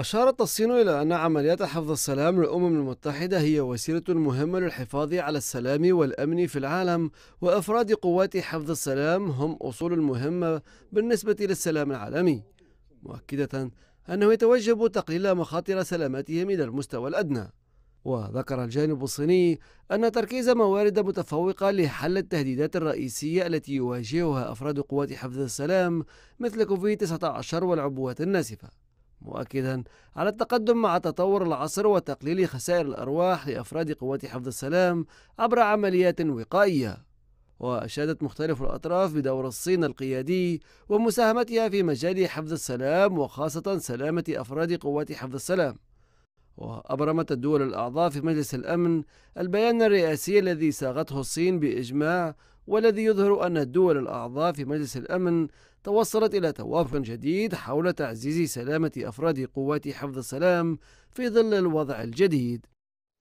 أشارت الصين إلى أن عمليات حفظ السلام للأمم المتحدة هي وسيلة مهمة للحفاظ على السلام والأمن في العالم، وأفراد قوات حفظ السلام هم أصول مهمة بالنسبة للسلام العالمي، مؤكدة أنه يتوجب تقليل مخاطر سلامتهم إلى المستوى الأدنى. وذكر الجانب الصيني أن تركيز موارد متفوقة لحل التهديدات الرئيسية التي يواجهها أفراد قوات حفظ السلام مثل كوفيد 19 والعبوات الناسفة. مؤكدا على التقدم مع تطور العصر وتقليل خسائر الأرواح لأفراد قوات حفظ السلام عبر عمليات وقائية وأشادت مختلف الأطراف بدور الصين القيادي ومساهمتها في مجال حفظ السلام وخاصة سلامة أفراد قوات حفظ السلام وأبرمت الدول الأعضاء في مجلس الأمن البيان الرئاسي الذي صاغته الصين بإجماع والذي يظهر أن الدول الأعضاء في مجلس الأمن توصلت إلى توافق جديد حول تعزيز سلامة أفراد قوات حفظ السلام في ظل الوضع الجديد